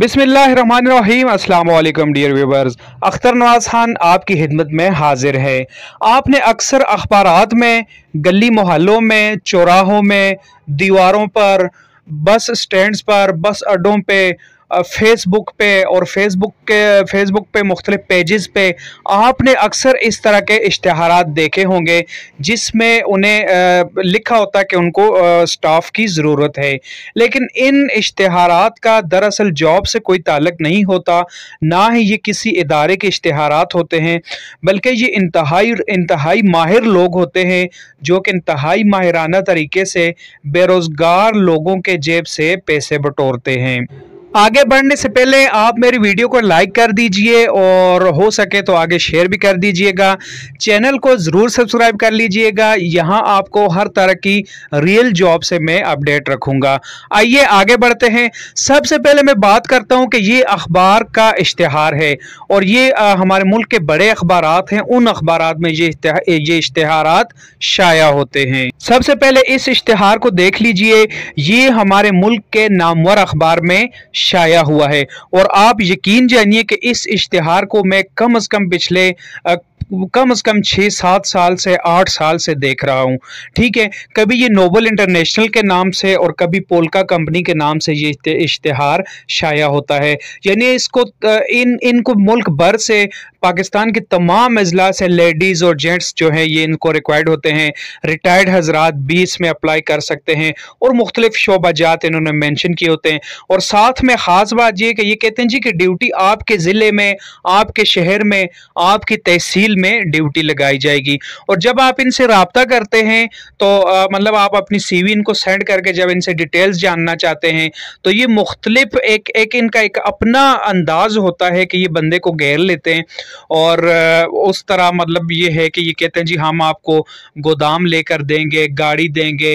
बिसमीम अल्लाम dear viewers Akhtar Nawaz Khan आपकी खिदमत में हाजिर है आपने अक्सर अखबार में गली मोहल्लों में चौराहों में दीवारों पर बस स्टैंड्स पर बस अड्डों पे फेसबुक पे और फेसबुक के फेसबुक पे मुख्तलिफ पेजेस पे आपने अक्सर इस तरह के इश्तहार देखे होंगे जिसमें उन्हें लिखा होता है कि उनको स्टाफ की ज़रूरत है लेकिन इन इश्तहार का दरअसल जॉब से कोई ताल्लक नहीं होता ना ही ये किसी इदारे के इश्तहार होते हैं बल्कि ये इंतहाई इंतहाई माहिर लोग होते हैं जो कि इंतहाई माहिराना तरीके से बेरोज़गार लोगों के जेब से पैसे बटोरते हैं आगे बढ़ने से पहले आप मेरी वीडियो को लाइक कर दीजिए और हो सके तो आगे शेयर भी कर दीजिएगा चैनल को ज़रूर सब्सक्राइब कर लीजिएगा यहाँ आपको हर तरह की रियल जॉब से मैं अपडेट रखूँगा आइए आगे बढ़ते हैं सबसे पहले मैं बात करता हूँ कि ये अखबार का इश्तहार है और ये हमारे मुल्क के बड़े अखबार हैं उन अखबार में ये ये इश्तहार शाया होते हैं सबसे पहले इस इश्तहार को देख लीजिए ये हमारे मुल्क के नामवर अखबार में शाया हुआ है और आप यकीन जानिए कि इस इश्तहार को मैं कम अज़ कम पिछले कम से कम छः सात साल से आठ साल से देख रहा हूँ ठीक है कभी ये नोबल इंटरनेशनल के नाम से और कभी पोलका कंपनी के नाम से ये इश्तहार शाया होता है यानी इसको इन इनको मुल्क भर से पाकिस्तान के तमाम अजला से लेडीज़ और जेंट्स जो हैं ये इनको रिक्वायर्ड होते हैं रिटायर्ड हजरा भी इसमें अप्लाई कर सकते हैं और मुख्तलिफ शोबाजात इन्होंने मैंशन किए होते हैं और साथ में ख़ास बात यह कि ये कहते हैं जी कि ड्यूटी आपके ज़िले में आपके शहर में आपकी तहसील में ड्यूटी लगाई जाएगी और जब आप इनसे रबता करते हैं तो मतलब आप अपनी सीवी इनको सेंड करके जब इनसे डिटेल्स जानना चाहते हैं तो ये मुख्तलिफ एक एक इनका एक अपना अंदाज होता है कि ये बंदे को घेर लेते हैं और उस तरह मतलब ये है कि ये कहते हैं जी हम आपको गोदाम लेकर देंगे गाड़ी देंगे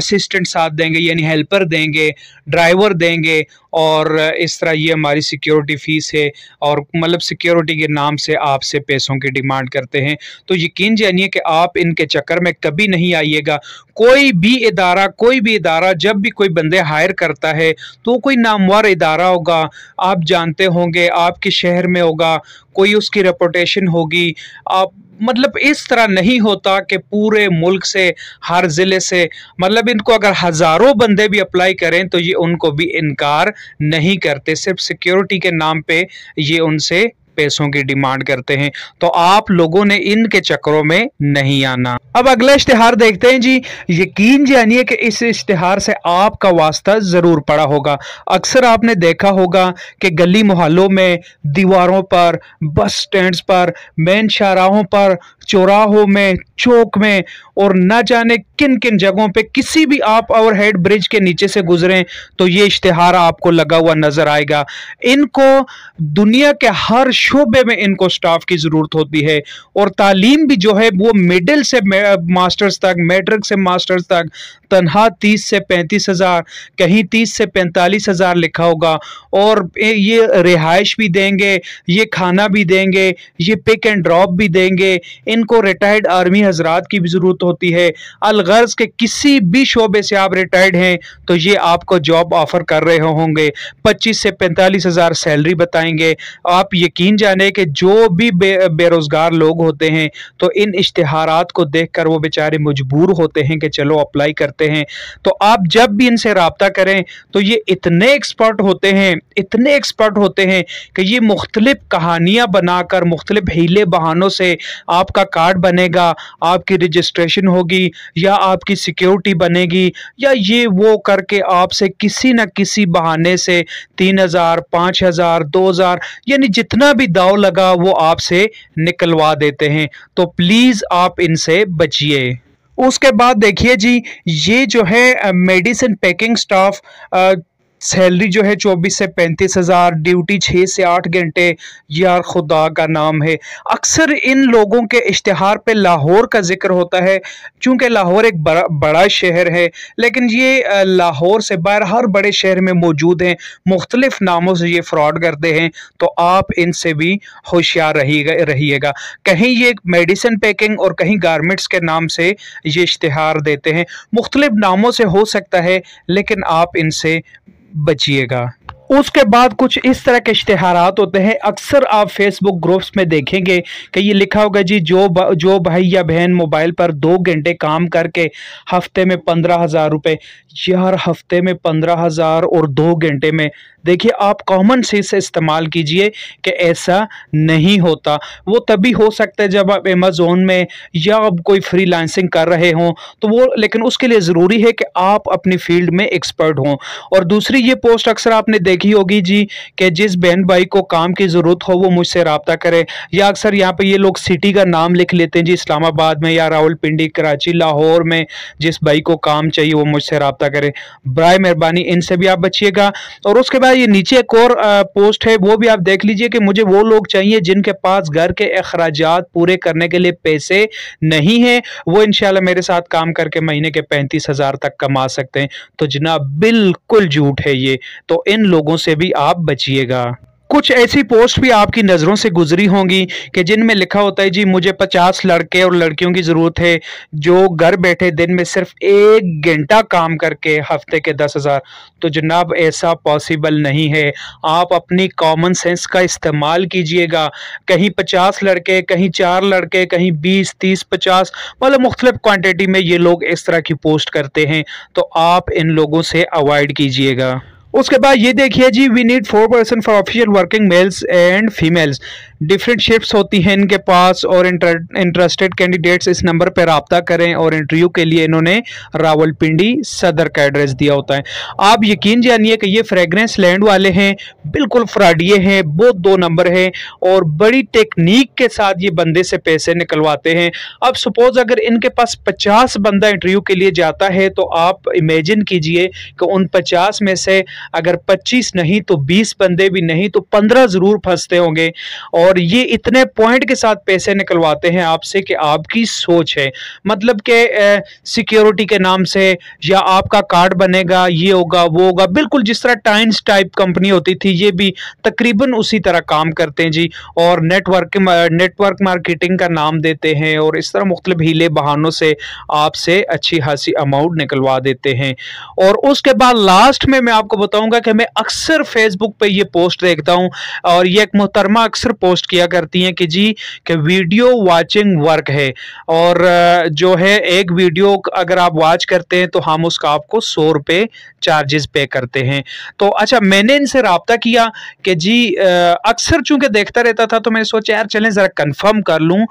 असिस्टेंट साथ देंगे यानी हेल्पर देंगे ड्राइवर देंगे और इस तरह ये हमारी सिक्योरिटी फ़ीस है और मतलब सिक्योरिटी के नाम से आपसे पैसों की डिमांड करते हैं तो यकीन जानिए कि आप इनके चक्कर में कभी नहीं आइएगा कोई भी इदारा कोई भी इदारा जब भी कोई बंदे हायर करता है तो कोई नामवर इदारा होगा आप जानते होंगे आपके शहर में होगा कोई उसकी रेपोटेशन होगी आप मतलब इस तरह नहीं होता कि पूरे मुल्क से हर ज़िले से मतलब इनको अगर हज़ारों बंदे भी अप्लाई करें तो ये उनको भी इनकार नहीं करते सिर्फ सिक्योरिटी के नाम पे ये उनसे पैसों की डिमांड करते हैं तो आप लोगों ने इनके चक्रों में नहीं आना अब अगला इश्तेहार देखते हैं जी यकीन जानिए कि इस इश्तेहार से आपका वास्ता ज़रूर पड़ा होगा अक्सर आपने देखा होगा कि गली मोहल्लों में दीवारों पर बस स्टैंड पर मेन शाहराहों पर चौराहों में चौक में और ना जाने किन किन जगहों पे किसी भी आप और हेड ब्रिज के नीचे से गुजरें तो ये इश्तहार आपको लगा हुआ नज़र आएगा इनको दुनिया के हर शोबे में इनको स्टाफ की ज़रूरत होती है और तालीम भी जो है वो मिडिल से मास्टर्स तक मेट्रिक से मास्टर्स तक तनहा तीस से पैंतीस हज़ार कहीं तीस से पैंतालीस हज़ार लिखा होगा और ये रिहाइश भी देंगे ये खाना भी देंगे ये पिक एंड ड्रॉप भी देंगे इनको रिटायर्ड आर्मी हजरात की भी ज़रूरत होती है अलगर्ज के किसी भी शोबे से आप रिटायर्ड हैं तो ये आपको जॉब ऑफ़र कर रहे होंगे पच्चीस से पैंतालीस हज़ार सैलरी बताएंगे आप यकीन जाने कि जो भी बे, बेरोज़गार लोग होते हैं तो इन इश्तहारात को देख कर वो बेचारे मजबूर होते हैं कि चलो अप्लाई करते हैं तो आप जब भी इनसे रबता करें तो ये इतने एक्सपर्ट होते हैं इतने एक्सपर्ट होते हैं कि ये मुख्तलिफ कहानियां बनाकर मुख्तलिफ हीले बहानों से आपका आपका कार्ड बनेगा आपकी रजिस्ट्रेशन होगी या आपकी सिक्योरिटी बनेगी या ये वो करके आपसे किसी न किसी बहाने से तीन हज़ार पाँच हज़ार दो हज़ार यानी जितना भी दाव लगा वो आपसे निकलवा देते हैं तो प्लीज़ आप इनसे बचिए उसके बाद देखिए जी ये जो है मेडिसिन पैकिंग स्टाफ सैलरी जो है चौबीस से पैंतीस हज़ार ड्यूटी छः से आठ घंटे यार खुदा का नाम है अक्सर इन लोगों के इश्तहार पे लाहौर का जिक्र होता है क्योंकि लाहौर एक बड़ा बड़ा शहर है लेकिन ये लाहौर से बाहर हर बड़े शहर में मौजूद हैं मुख्तलिफ़ नामों से ये फ्रॉड करते हैं तो आप इनसे भी होशियार रहिएगा रहिएगा कहीं ये मेडिसिन पैकिंग और कहीं गारमेंट्स के नाम से ये इश्तहार देते हैं मुख्तलिफ नामों से हो सकता है लेकिन आप इनसे बचिएगा उसके बाद कुछ इस तरह के इश्तेहार होते हैं अक्सर आप फेसबुक ग्रुप्स में देखेंगे कि ये लिखा होगा जी जो बा, जो भाई या बहन मोबाइल पर दो घंटे काम करके हफ्ते में पंद्रह हज़ार रुपये यार हफ्ते में पंद्रह हज़ार और दो घंटे में देखिए आप कॉमन सेंस इस्तेमाल कीजिए कि ऐसा नहीं होता वो तभी हो सकता है जब आप अमेज़ोन में या आप कोई फ्री कर रहे हों तो वो लेकिन उसके लिए ज़रूरी है कि आप अपनी फील्ड में एक्सपर्ट हों और दूसरी ये पोस्ट अक्सर आपने देखी होगी जी कि जिस बहन भाई को काम की ज़रूरत हो वो मुझसे रबता करे या अक्सर यहाँ पर ये लोग सिटी का नाम लिख लेते हैं जी इस्लामाबाद में या रावलपिंडी कराची लाहौर में जिस भाई को काम चाहिए वो मुझसे रबता करे बर मेहरबानी इनसे भी आप बचिएगा और उसके बाद ये नीचे एक और पोस्ट है वो भी आप देख लीजिए कि मुझे वो लोग चाहिए जिनके पास घर के अखराज पूरे करने के लिए पैसे नहीं है वो इनशाला मेरे साथ काम करके महीने के पैंतीस हज़ार तक कमा सकते हैं तो जनाब बिल्कुल झूठ है ये तो इन लोगों से भी आप बचिएगा कुछ ऐसी पोस्ट भी आपकी नज़रों से गुजरी होंगी कि जिनमें लिखा होता है जी मुझे पचास लड़के और लड़कियों की ज़रूरत है जो घर बैठे दिन में सिर्फ एक घंटा काम करके हफ्ते के दस हज़ार तो जनाब ऐसा पॉसिबल नहीं है आप अपनी कॉमन सेंस का इस्तेमाल कीजिएगा कहीं पचास लड़के कहीं चार लड़के कहीं बीस तीस पचास मतलब मुख्तलिफ क्वान्टिटी में ये लोग इस तरह की पोस्ट करते हैं तो आप इन लोगों से अवॉइड कीजिएगा उसके बाद ये देखिए जी we need four person for official working males and females different shift होती हैं इनके पास और इंटरेस्टेड कैंडिडेट्स इस नंबर पर रबता करें और इंटरव्यू के लिए इन्होंने रावलपिंडी सदर का एड्रेस दिया होता है आप यकीन जानिए कि ये फ्रेगरेंस लैंड वाले हैं बिल्कुल फ्राडिये हैं बहुत दो नंबर हैं और बड़ी टेक्निक के साथ ये बंदे से पैसे निकलवाते हैं अब सपोज अगर इनके पास पचास बंदा इंटरव्यू के लिए जाता है तो आप इमेजिन कीजिए कि उन पचास में से अगर पच्चीस नहीं तो बीस बंदे भी नहीं तो पंद्रह ज़रूर फंसते होंगे और और ये इतने पॉइंट के साथ पैसे निकलवाते हैं आपसे कि आपकी सोच है मतलब के सिक्योरिटी के नाम से या आपका कार्ड बनेगा ये होगा वो होगा बिल्कुल जिस तरह टाइम्स टाइप कंपनी होती थी ये भी तकरीबन उसी तरह काम करते हैं जी और नेटवर्क नेटवर्क मार्केटिंग का नाम देते हैं और इस तरह मुख्तलिफ हीले बहानों से आपसे अच्छी खासी अमाउंट निकलवा देते हैं और उसके बाद लास्ट में मैं आपको बताऊंगा कि मैं अक्सर फेसबुक पर यह पोस्ट देखता हूँ और ये एक मोहतरमा अक्सर पोस्ट पोस्ट किया करती हैं कि जी कि वीडियो वाचिंग वर्क है और जो है एक वीडियो अगर आप वाच करते हैं तो हम उसका आपको सौ रुपये चार्जेस पे करते हैं तो अच्छा मैंने इनसे रबता किया कि जी अक्सर चूंकि देखता रहता था तो मैं सोचा यार चलें ज़रा कंफर्म कर लूँ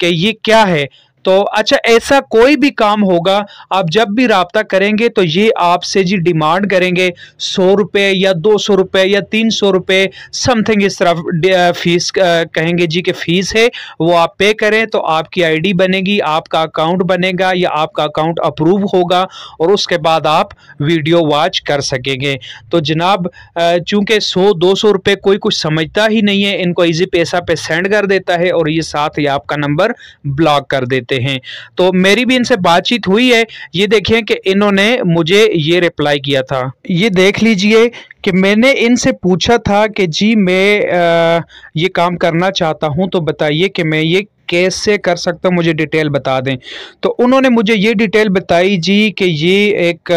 कि ये क्या है तो अच्छा ऐसा कोई भी काम होगा आप जब भी रबता करेंगे तो ये आपसे जी डिमांड करेंगे सौ रुपये या दो सौ रुपये या तीन सौ रुपये समथिंग इस तरह फीस कहेंगे जी कि फ़ीस है वो आप पे करें तो आपकी आईडी बनेगी आपका अकाउंट बनेगा या आपका अकाउंट अप्रूव होगा और उसके बाद आप वीडियो वॉच कर सकेंगे तो जनाब चूँकि सौ दो सौ रुपये कोई कुछ समझता ही नहीं है इनको ईजी पैसा पे सेंड कर देता है और ये साथ ही आपका नंबर ब्लॉक कर देता देते हैं तो मेरी भी इनसे बातचीत हुई है ये देखिए कि इन्होंने मुझे ये रिप्लाई किया था ये देख लीजिए कि मैंने इनसे पूछा था कि जी मैं आ, ये काम करना चाहता हूँ तो बताइए कि मैं ये कैसे कर सकता हूँ मुझे डिटेल बता दें तो उन्होंने मुझे ये डिटेल बताई जी कि ये एक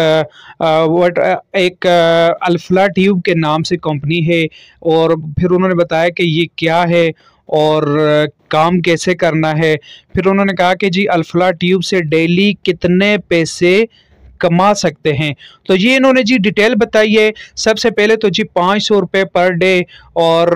वट एक अल्फला ट्यूब के नाम से कंपनी है और फिर उन्होंने बताया कि ये क्या है और काम कैसे करना है फिर उन्होंने कहा कि जी अल्फला ट्यूब से डेली कितने पैसे कमा सकते हैं तो ये इन्होंने जी डिटेल बताई है सबसे पहले तो जी पाँच सौ रुपये पर डे और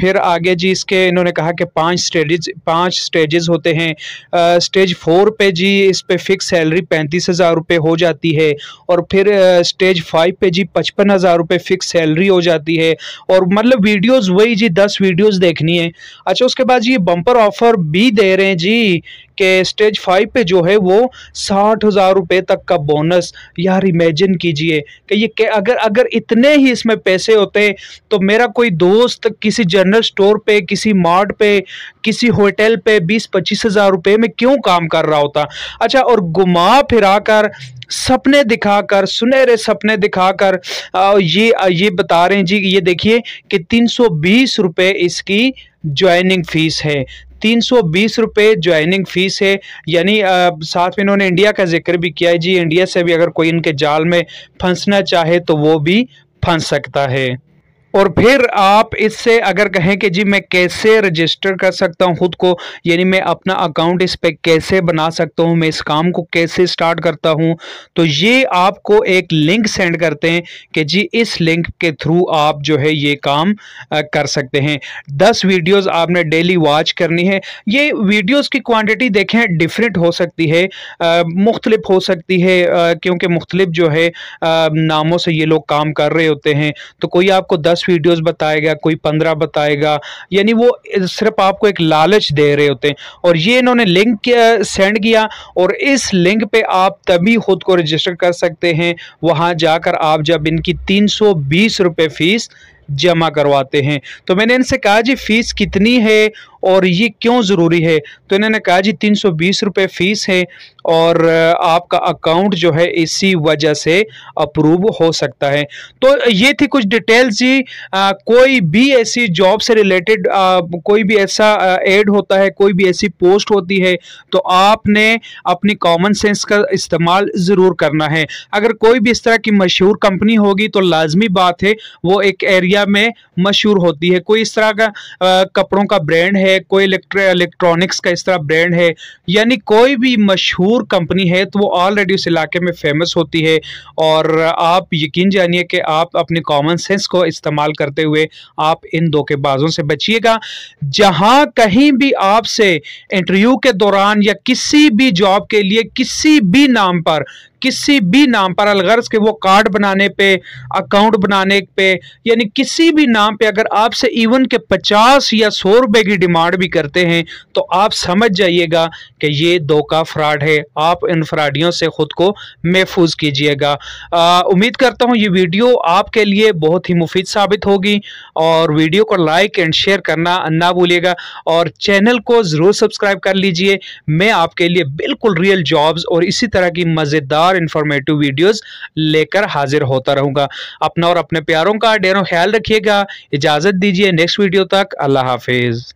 फिर आगे जी इसके इन्होंने कहा कि पांच स्टेज पांच स्टेजेस होते हैं आ, स्टेज फोर पे जी इस पर फिक्स सैलरी पैंतीस हज़ार रुपये हो जाती है और फिर आ, स्टेज फाइव पे जी पचपन हज़ार रुपये फिक्स सैलरी हो जाती है और मतलब वीडियोज़ वही जी दस वीडियोज़ देखनी है अच्छा उसके बाद जी बम्पर ऑफर भी दे रहे हैं जी कि स्टेज फाइव पे जो है वो साठ हज़ार रुपये तक का बोनस यार इमेजिन कीजिए कि ये के अगर अगर इतने ही इसमें पैसे होते तो मेरा कोई दोस्त किसी जनरल स्टोर पे किसी मार्ट पे किसी होटल पे बीस पच्चीस हज़ार रुपये में क्यों काम कर रहा होता अच्छा और घुमा फिरा कर सपने दिखाकर सुनहरे सपने दिखाकर ये ये बता रहे हैं जी ये देखिए कि तीन सौ बीस रुपये इसकी ज्वाइनिंग फीस है तीन सौ बीस रुपये ज्वाइनिंग फ़ीस है यानी साथ में इन्होंने इंडिया का जिक्र भी किया है जी इंडिया से भी अगर कोई इनके जाल में फंसना चाहे तो वो भी फंस सकता है और फिर आप इससे अगर कहें कि जी मैं कैसे रजिस्टर कर सकता हूं खुद को यानी मैं अपना अकाउंट इस पर कैसे बना सकता हूं मैं इस काम को कैसे स्टार्ट करता हूं तो ये आपको एक लिंक सेंड करते हैं कि जी इस लिंक के थ्रू आप जो है ये काम कर सकते हैं दस वीडियोस आपने डेली वॉच करनी है ये वीडियोस की क्वान्टिटी देखें डिफरेंट हो सकती है मुख्तलिफ हो सकती है क्योंकि मुख्तलिफ जो है नामों से ये लोग काम कर रहे होते हैं तो कोई आपको दस दस वीडियोस बताएगा कोई पंद्रह बताएगा यानी वो सिर्फ आपको एक लालच दे रहे होते हैं और ये इन्होंने लिंक सेंड किया और इस लिंक पे आप तभी खुद को रजिस्टर कर सकते हैं वहाँ जाकर आप जब इनकी तीन सौ बीस रुपये फीस जमा करवाते हैं तो मैंने इनसे कहा जी फ़ीस कितनी है और ये क्यों ज़रूरी है तो इन्होंने कहा जी तीन सौ बीस रुपये फ़ीस है और आपका अकाउंट जो है इसी वजह से अप्रूव हो सकता है तो ये थी कुछ डिटेल्स जी आ, कोई भी ऐसी जॉब से रिलेटेड कोई भी ऐसा एड होता है कोई भी ऐसी पोस्ट होती है तो आपने अपनी कॉमन सेंस का इस्तेमाल ज़रूर करना है अगर कोई भी इस तरह की मशहूर कंपनी होगी तो लाजमी बात है वो एक एरिया एरिया में मशहूर होती है कोई इस तरह का कपड़ों का ब्रांड है कोई इलेक्ट्रॉनिक्स का इस तरह ब्रांड है यानी कोई भी मशहूर कंपनी है तो वो ऑलरेडी उस इलाके में फेमस होती है और आप यकीन जानिए कि आप अपने कॉमन सेंस को इस्तेमाल करते हुए आप इन धोखेबाजों से बचिएगा जहां कहीं भी आपसे इंटरव्यू के दौरान या किसी भी जॉब के लिए किसी भी नाम पर किसी भी नाम पर अलगर्ज के वो कार्ड बनाने पे अकाउंट बनाने पे यानी किसी भी नाम पे अगर आपसे इवन के पचास या सौ रुपए की डिमांड भी करते हैं तो आप समझ जाइएगा कि ये धोखा फ्रॉड है आप इन फ्राडियों से ख़ुद को महफूज कीजिएगा उम्मीद करता हूँ ये वीडियो आपके लिए बहुत ही मुफीद साबित होगी और वीडियो को लाइक एंड शेयर करना ना भूलिएगा और चैनल को ज़रूर सब्सक्राइब कर लीजिए मैं आपके लिए बिल्कुल रियल जॉब्स और इसी तरह की मज़ेदार और इन्फॉर्मेटिव वीडियोस लेकर हाजिर होता रहूंगा अपना और अपने प्यारों का डेरों ख्याल रखिएगा इजाज़त दीजिए नेक्स्ट वीडियो तक अल्लाह हाफिज़